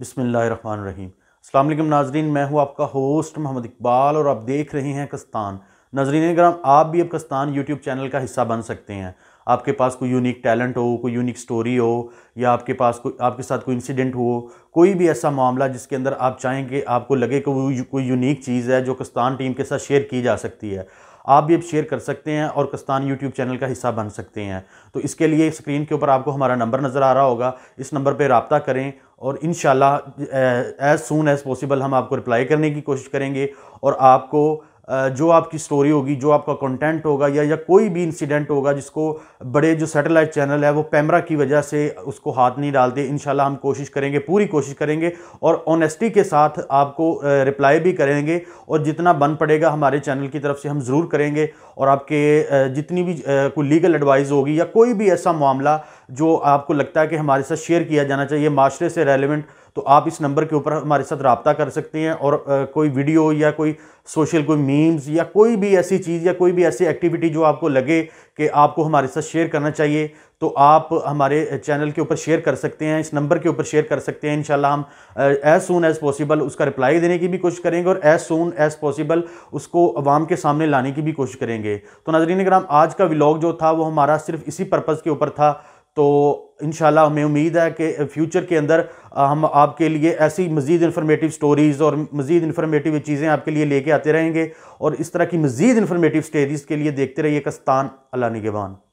बिसमीम् अल्लाम नाजरीन मैं हूँ आपका होस्ट मोहम्मद इकबाल और आप देख रहे हैं कस्तान नाजरीन ग्राम आप भी अब कस्तान यूट्यूब चैनल का हिस्सा बन सकते हैं आपके पास कोई यूनिक टैलेंट हो कोई यूनिक स्टोरी हो या आपके पास कोई आपके साथ कोई इंसिडेंट हो कोई भी ऐसा मामला जिसके अंदर आप चाहें कि आपको लगे कि वो कोई यूनिक चीज़ है जो कस्तान टीम के साथ शेयर की जा सकती है आप भी अब शेयर कर सकते हैं और कस्तान यूट्यूब चैनल का हिस्सा बन सकते हैं तो इसके लिए स्क्रीन के ऊपर आपको हमारा नंबर नज़र आ रहा होगा इस नंबर पर रबता करें और इन एज़ सून एज़ पॉसिबल हम आपको रिप्लाई करने की कोशिश करेंगे और आपको जो आपकी स्टोरी होगी जो आपका कंटेंट होगा या या कोई भी इंसिडेंट होगा जिसको बड़े जो सैटेलाइट चैनल है वो कैमरा की वजह से उसको हाथ नहीं डालते इन हम कोशिश करेंगे पूरी कोशिश करेंगे और ऑनेस्टी के साथ आपको रिप्लाई भी करेंगे और जितना बन पड़ेगा हमारे चैनल की तरफ से हम ज़रूर करेंगे और आपके जितनी भी कोई लीगल एडवाइस होगी या कोई भी ऐसा मामला जो आपको लगता है कि हमारे साथ शेयर किया जाना चाहिए माशरे से रेलिवेंट तो आप इस नंबर के ऊपर हमारे साथ रबता कर सकते हैं और कोई वीडियो या कोई सोशल कोई मीम्स या कोई भी ऐसी चीज़ या कोई भी ऐसी एक्टिविटी जो आपको लगे कि आपको हमारे साथ शेयर करना चाहिए तो आप हमारे चैनल के ऊपर शेयर कर सकते हैं इस नंबर के ऊपर शेयर कर सकते हैं इंशाल्लाह हम एज़ सुन एज़ पॉसिबल उसका रिप्लाई देने की भी कोशिश करेंगे और एज़ सुन एज़ पॉसिबल उसको अवाम के सामने लाने की भी कोशिश करेंगे तो नाजरीन कराम आज का व्लॉग जो था वो हमारा सिर्फ इसी पर्पज़ के ऊपर था तो इन हमें उम्मीद है कि फ्यूचर के अंदर हम आपके लिए ऐसी मज़ीद इन्फॉर्मेटिव स्टोरीज़ और मज़ीद इन्फॉर्मेटिव चीज़ें आपके लिए लेके आते रहेंगे और इस तरह की मज़ीद इन्फॉर्मेटिव स्टोरीज़ के लिए देखते रहिए कस्तान अला निगवान